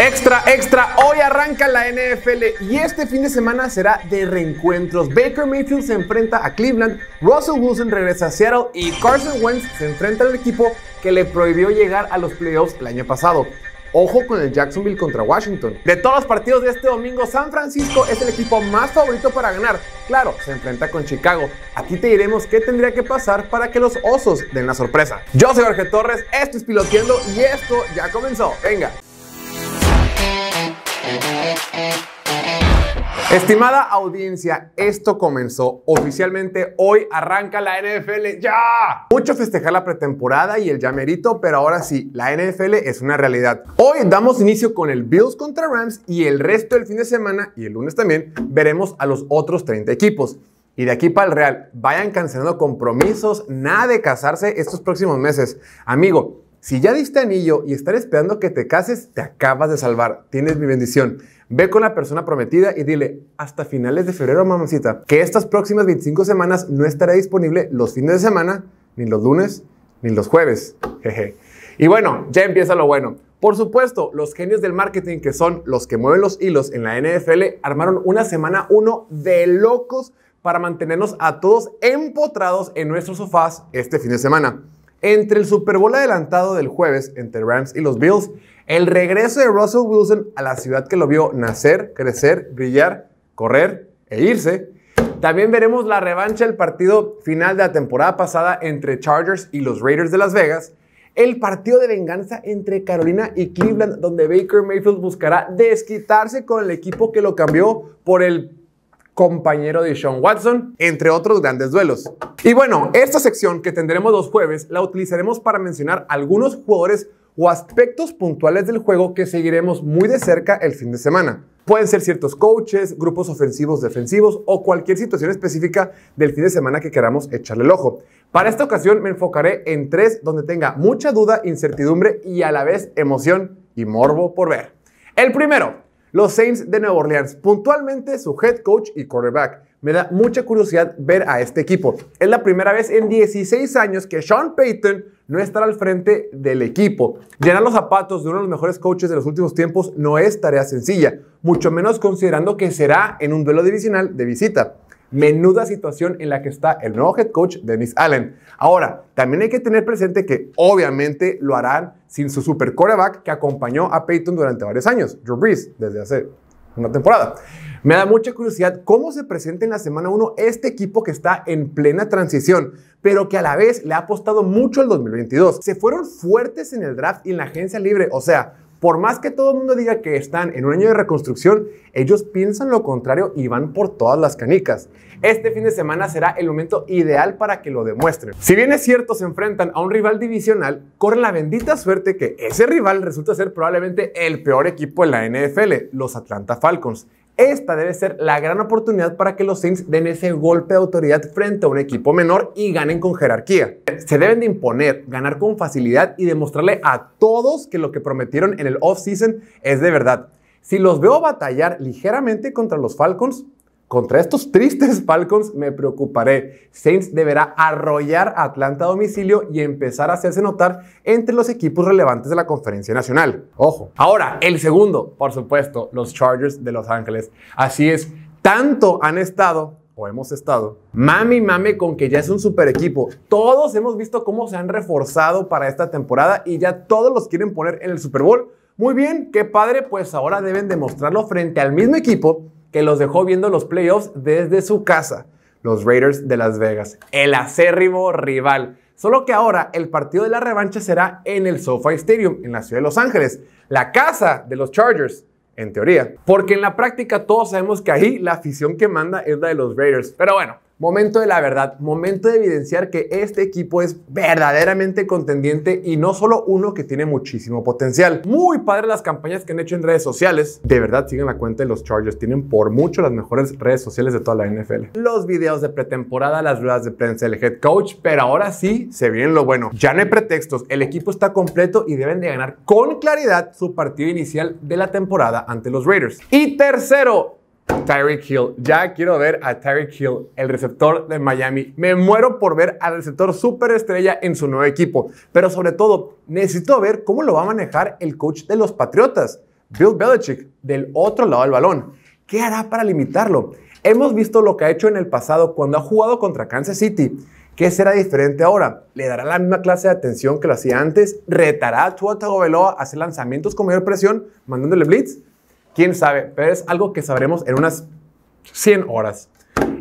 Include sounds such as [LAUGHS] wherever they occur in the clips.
Extra, extra, hoy arranca la NFL y este fin de semana será de reencuentros. Baker Mayfield se enfrenta a Cleveland, Russell Wilson regresa a Seattle y Carson Wentz se enfrenta al equipo que le prohibió llegar a los playoffs el año pasado. Ojo con el Jacksonville contra Washington. De todos los partidos de este domingo, San Francisco es el equipo más favorito para ganar. Claro, se enfrenta con Chicago. Aquí te diremos qué tendría que pasar para que los osos den la sorpresa. Yo soy Jorge Torres, esto es Piloteando y esto ya comenzó. Venga. Estimada audiencia, esto comenzó oficialmente hoy, arranca la NFL ya. Mucho festejar la pretemporada y el llamerito, pero ahora sí, la NFL es una realidad. Hoy damos inicio con el Bills contra Rams y el resto del fin de semana y el lunes también veremos a los otros 30 equipos. Y de aquí para el Real, vayan cancelando compromisos, nada de casarse estos próximos meses. Amigo, si ya diste anillo y estar esperando que te cases, te acabas de salvar, tienes mi bendición. Ve con la persona prometida y dile, hasta finales de febrero, mamacita, que estas próximas 25 semanas no estará disponible los fines de semana, ni los lunes, ni los jueves. Jeje. Y bueno, ya empieza lo bueno. Por supuesto, los genios del marketing, que son los que mueven los hilos en la NFL, armaron una semana uno de locos para mantenernos a todos empotrados en nuestros sofás este fin de semana. Entre el Super Bowl adelantado del jueves entre Rams y los Bills, el regreso de Russell Wilson a la ciudad que lo vio nacer, crecer, brillar, correr e irse. También veremos la revancha del partido final de la temporada pasada entre Chargers y los Raiders de Las Vegas. El partido de venganza entre Carolina y Cleveland, donde Baker Mayfield buscará desquitarse con el equipo que lo cambió por el compañero de Sean Watson, entre otros grandes duelos. Y bueno, esta sección que tendremos los jueves la utilizaremos para mencionar algunos jugadores o aspectos puntuales del juego que seguiremos muy de cerca el fin de semana. Pueden ser ciertos coaches, grupos ofensivos, defensivos o cualquier situación específica del fin de semana que queramos echarle el ojo. Para esta ocasión me enfocaré en tres donde tenga mucha duda, incertidumbre y a la vez emoción y morbo por ver. El primero, los Saints de Nueva Orleans, puntualmente su head coach y quarterback. Me da mucha curiosidad ver a este equipo. Es la primera vez en 16 años que Sean Payton no estará al frente del equipo. Llenar los zapatos de uno de los mejores coaches de los últimos tiempos no es tarea sencilla, mucho menos considerando que será en un duelo divisional de visita. Menuda situación en la que está el nuevo head coach Dennis Allen. Ahora, también hay que tener presente que obviamente lo harán sin su super coreback que acompañó a Payton durante varios años, Drew Brees, desde hace una temporada. Me da mucha curiosidad cómo se presenta en la semana 1 este equipo que está en plena transición, pero que a la vez le ha apostado mucho al 2022. Se fueron fuertes en el draft y en la agencia libre, o sea, por más que todo el mundo diga que están en un año de reconstrucción, ellos piensan lo contrario y van por todas las canicas. Este fin de semana será el momento ideal para que lo demuestren. Si bien es cierto, se enfrentan a un rival divisional, corre la bendita suerte que ese rival resulta ser probablemente el peor equipo en la NFL, los Atlanta Falcons. Esta debe ser la gran oportunidad para que los Saints den ese golpe de autoridad frente a un equipo menor y ganen con jerarquía. Se deben de imponer, ganar con facilidad y demostrarle a todos que lo que prometieron en el offseason es de verdad. Si los veo batallar ligeramente contra los Falcons, contra estos tristes [LAUGHS] Falcons me preocuparé. Saints deberá arrollar a Atlanta a domicilio y empezar a hacerse notar entre los equipos relevantes de la conferencia nacional. Ojo. Ahora, el segundo, por supuesto, los Chargers de Los Ángeles. Así es, tanto han estado o hemos estado, mami, mame con que ya es un super equipo. Todos hemos visto cómo se han reforzado para esta temporada y ya todos los quieren poner en el Super Bowl. Muy bien, qué padre, pues ahora deben demostrarlo frente al mismo equipo que los dejó viendo los playoffs desde su casa, los Raiders de Las Vegas, el acérrimo rival. Solo que ahora el partido de la revancha será en el SoFi Stadium, en la ciudad de Los Ángeles, la casa de los Chargers. En teoría. Porque en la práctica todos sabemos que ahí la afición que manda es la de los Raiders. Pero bueno, Momento de la verdad, momento de evidenciar que este equipo es verdaderamente contendiente y no solo uno que tiene muchísimo potencial. Muy padre las campañas que han hecho en redes sociales. De verdad, siguen la cuenta de los Chargers. Tienen por mucho las mejores redes sociales de toda la NFL. Los videos de pretemporada, las ruedas de prensa, del head coach. Pero ahora sí, se viene lo bueno. Ya no hay pretextos. El equipo está completo y deben de ganar con claridad su partido inicial de la temporada ante los Raiders. Y tercero, Tyreek Hill. Ya quiero ver a Tyreek Hill, el receptor de Miami. Me muero por ver al receptor superestrella en su nuevo equipo. Pero sobre todo, necesito ver cómo lo va a manejar el coach de los Patriotas, Bill Belichick, del otro lado del balón. ¿Qué hará para limitarlo? Hemos visto lo que ha hecho en el pasado cuando ha jugado contra Kansas City. ¿Qué será diferente ahora? ¿Le dará la misma clase de atención que lo hacía antes? ¿Retará a Tua Tagovailoa a hacer lanzamientos con mayor presión, mandándole blitz? quién sabe, pero es algo que sabremos en unas 100 horas.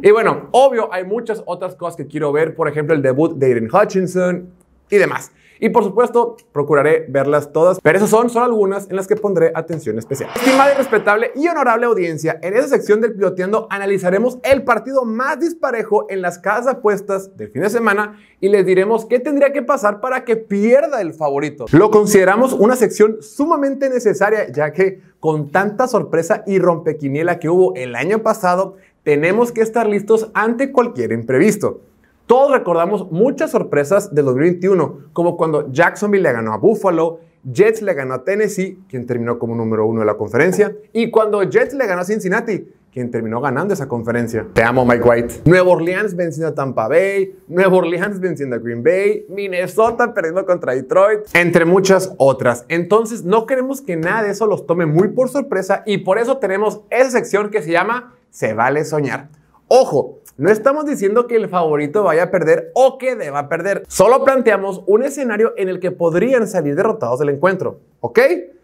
Y bueno, obvio, hay muchas otras cosas que quiero ver, por ejemplo, el debut de Aiden Hutchinson y demás. Y por supuesto, procuraré verlas todas, pero esas son solo algunas en las que pondré atención especial. Estimada y respetable y honorable audiencia, en esa sección del piloteando analizaremos el partido más disparejo en las casas apuestas del fin de semana y les diremos qué tendría que pasar para que pierda el favorito. Lo consideramos una sección sumamente necesaria ya que con tanta sorpresa y rompequiniela que hubo el año pasado, tenemos que estar listos ante cualquier imprevisto. Todos recordamos muchas sorpresas del 2021, como cuando Jacksonville le ganó a Buffalo, Jets le ganó a Tennessee, quien terminó como número uno de la conferencia, y cuando Jets le ganó a Cincinnati, quien terminó ganando esa conferencia. Te amo, Mike White. Nueva Orleans venciendo a Tampa Bay, Nueva Orleans venciendo a Green Bay, Minnesota perdiendo contra Detroit, entre muchas otras. Entonces, no queremos que nada de eso los tome muy por sorpresa y por eso tenemos esa sección que se llama Se vale soñar Ojo, no estamos diciendo que el favorito vaya a perder o que deba perder. Solo planteamos un escenario en el que podrían salir derrotados del encuentro. ¿Ok?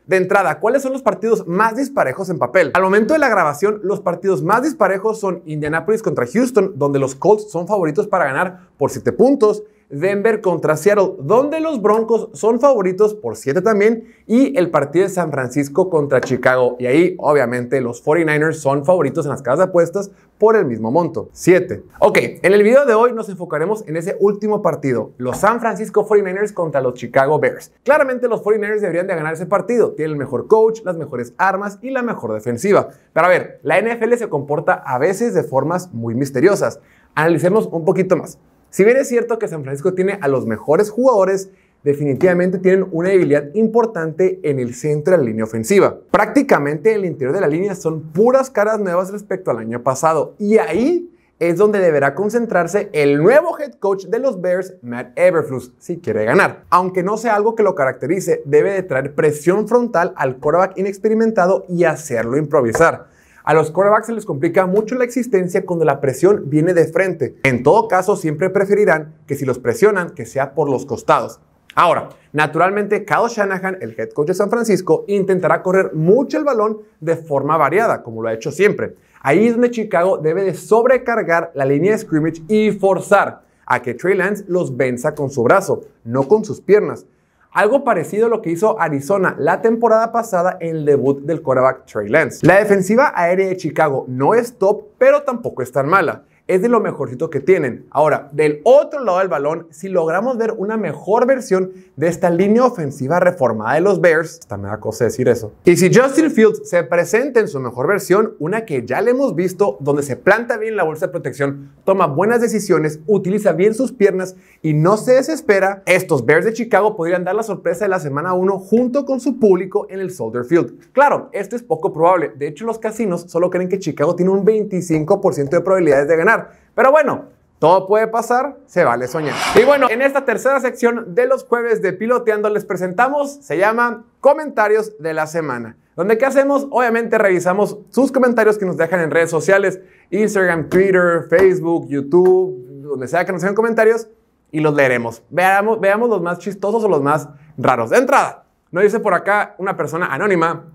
De entrada, ¿cuáles son los partidos más disparejos en papel? Al momento de la grabación, los partidos más disparejos son Indianapolis contra Houston, donde los Colts son favoritos para ganar por 7 puntos, Denver contra Seattle, donde los Broncos son favoritos por 7 también, y el partido de San Francisco contra Chicago. Y ahí, obviamente, los 49ers son favoritos en las casas de apuestas por el mismo monto, 7. Ok, en el video de hoy nos enfocaremos en ese último partido, los San Francisco 49ers contra los Chicago Bears. Claramente los 49ers deberían de ganar ese partido, tienen el mejor coach, las mejores armas y la mejor defensiva. Pero a ver, la NFL se comporta a veces de formas muy misteriosas. Analicemos un poquito más. Si bien es cierto que San Francisco tiene a los mejores jugadores, definitivamente tienen una debilidad importante en el centro de la línea ofensiva. Prácticamente el interior de la línea son puras caras nuevas respecto al año pasado y ahí es donde deberá concentrarse el nuevo head coach de los Bears, Matt Everflus, si quiere ganar. Aunque no sea algo que lo caracterice, debe de traer presión frontal al quarterback inexperimentado y hacerlo improvisar. A los quarterbacks se les complica mucho la existencia cuando la presión viene de frente. En todo caso, siempre preferirán que si los presionan, que sea por los costados. Ahora, naturalmente, Kyle Shanahan, el head coach de San Francisco, intentará correr mucho el balón de forma variada, como lo ha hecho siempre. Ahí es donde Chicago debe de sobrecargar la línea de scrimmage y forzar a que Trey Lance los venza con su brazo, no con sus piernas. Algo parecido a lo que hizo Arizona la temporada pasada en el debut del quarterback Trey Lance. La defensiva aérea de Chicago no es top, pero tampoco es tan mala es de lo mejorcito que tienen. Ahora, del otro lado del balón, si logramos ver una mejor versión de esta línea ofensiva reformada de los Bears, ¡también me da cosa decir eso. Y si Justin Fields se presenta en su mejor versión, una que ya le hemos visto, donde se planta bien la bolsa de protección, toma buenas decisiones, utiliza bien sus piernas y no se desespera, estos Bears de Chicago podrían dar la sorpresa de la semana 1 junto con su público en el Soldier Field. Claro, esto es poco probable. De hecho, los casinos solo creen que Chicago tiene un 25% de probabilidades de ganar. Pero bueno, todo puede pasar, se vale soñar. Y bueno, en esta tercera sección de los jueves de Piloteando les presentamos, se llama Comentarios de la Semana. Donde qué hacemos? Obviamente revisamos sus comentarios que nos dejan en redes sociales, Instagram, Twitter, Facebook, YouTube, donde sea que nos dejen comentarios y los leeremos. Veamos, los más chistosos o los más raros. De entrada, nos dice por acá una persona anónima.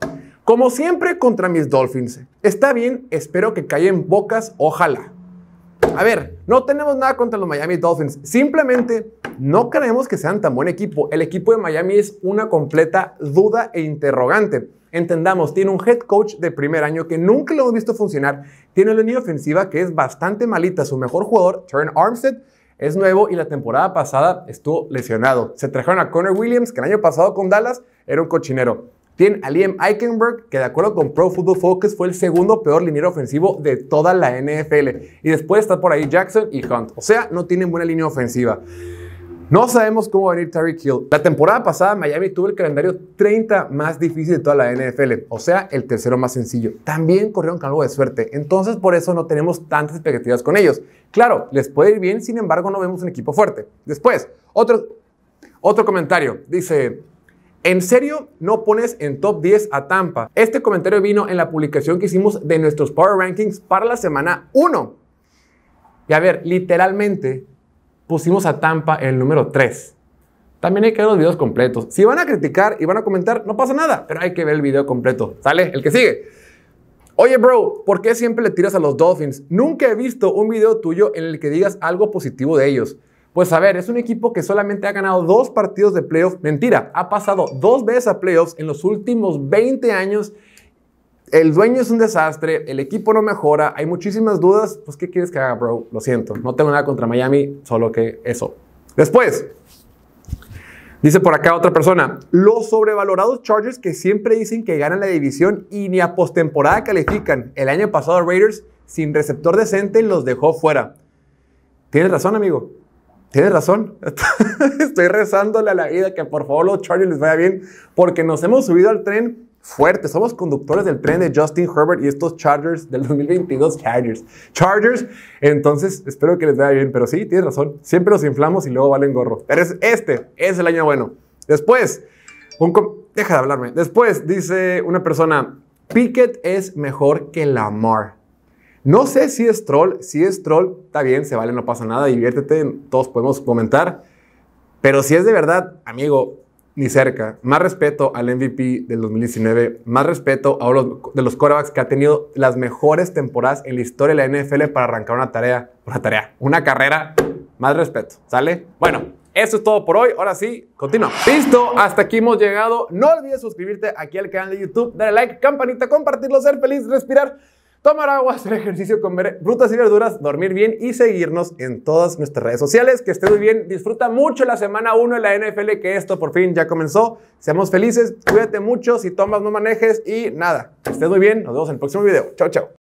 Como siempre contra mis Dolphins. Está bien, espero que caigan bocas, ojalá. A ver, no tenemos nada contra los Miami Dolphins. Simplemente no creemos que sean tan buen equipo. El equipo de Miami es una completa duda e interrogante. Entendamos, tiene un head coach de primer año que nunca lo hemos visto funcionar. Tiene una línea ofensiva que es bastante malita. Su mejor jugador, Turn Armstead, es nuevo y la temporada pasada estuvo lesionado. Se trajeron a Connor Williams, que el año pasado con Dallas era un cochinero. Tienen a Liam Eichenberg, que de acuerdo con Pro Football Focus fue el segundo peor liniero ofensivo de toda la NFL. Y después está por ahí Jackson y Hunt. O sea, no tienen buena línea ofensiva. No sabemos cómo va a venir Terry Kill. La temporada pasada Miami tuvo el calendario 30 más difícil de toda la NFL, o sea, el tercero más sencillo. También corrieron con algo de suerte, entonces por eso no tenemos tantas expectativas con ellos. Claro, les puede ir bien, sin embargo no vemos un equipo fuerte. Después, otro, otro comentario. Dice, ¿En serio no pones en top 10 a Tampa? Este comentario vino en la publicación que hicimos de nuestros Power Rankings para la semana 1. Y a ver, literalmente pusimos a Tampa en el número 3. También hay que ver los videos completos. Si van a criticar y van a comentar, no pasa nada, pero hay que ver el video completo. ¿Sale? El que sigue. Oye, bro, ¿por qué siempre le tiras a los Dolphins? Nunca he visto un video tuyo en el que digas algo positivo de ellos. Pues a ver, es un equipo que solamente ha ganado dos partidos de playoffs. Mentira, ha pasado dos veces a playoffs en los últimos 20 años. El dueño es un desastre, el equipo no mejora, hay muchísimas dudas. Pues, ¿qué quieres que haga, bro? Lo siento, no tengo nada contra Miami, solo que eso. Después, Dice por acá otra persona, los sobrevalorados Chargers que siempre dicen que ganan la división y ni a postemporada califican. El año pasado Raiders sin receptor decente los dejó fuera. Tienes razón, amigo. Tienes razón. [LAUGHS] Estoy rezándole a la vida que por favor los Chargers les vaya bien, porque nos hemos subido al tren fuerte. Somos conductores del tren de Justin Herbert y estos Chargers del 2022. Chargers. Chargers. Entonces, espero que les vaya bien. Pero sí, tienes razón. Siempre los inflamos y luego valen gorro. Pero este es el año bueno. Después, deja de hablarme. Después dice una persona, Pickett es mejor que Lamar. No sé si es troll, si es troll, está bien, se vale, no pasa nada, diviértete, todos podemos comentar. Pero si es de verdad, amigo, ni cerca. Más respeto al MVP del 2019, más respeto a uno de los corebacks que ha tenido las mejores temporadas en la historia de la NFL para arrancar una tarea, una tarea, una carrera. Más respeto, ¿sale? Bueno, eso es todo por hoy. Ahora sí, continúa. Listo, hasta aquí hemos llegado. No olvides suscribirte aquí al canal de YouTube, darle like, campanita, compartirlo, ser feliz, respirar tomar agua, hacer ejercicio, comer frutas y verduras, dormir bien y seguirnos en todas nuestras redes sociales. Que estés muy bien, disfruta mucho la semana 1 de la NFL, que esto por fin ya comenzó. Seamos felices, cuídate mucho, si tomas no manejes y nada, que estés muy bien, nos vemos en el próximo video. Chao, chao.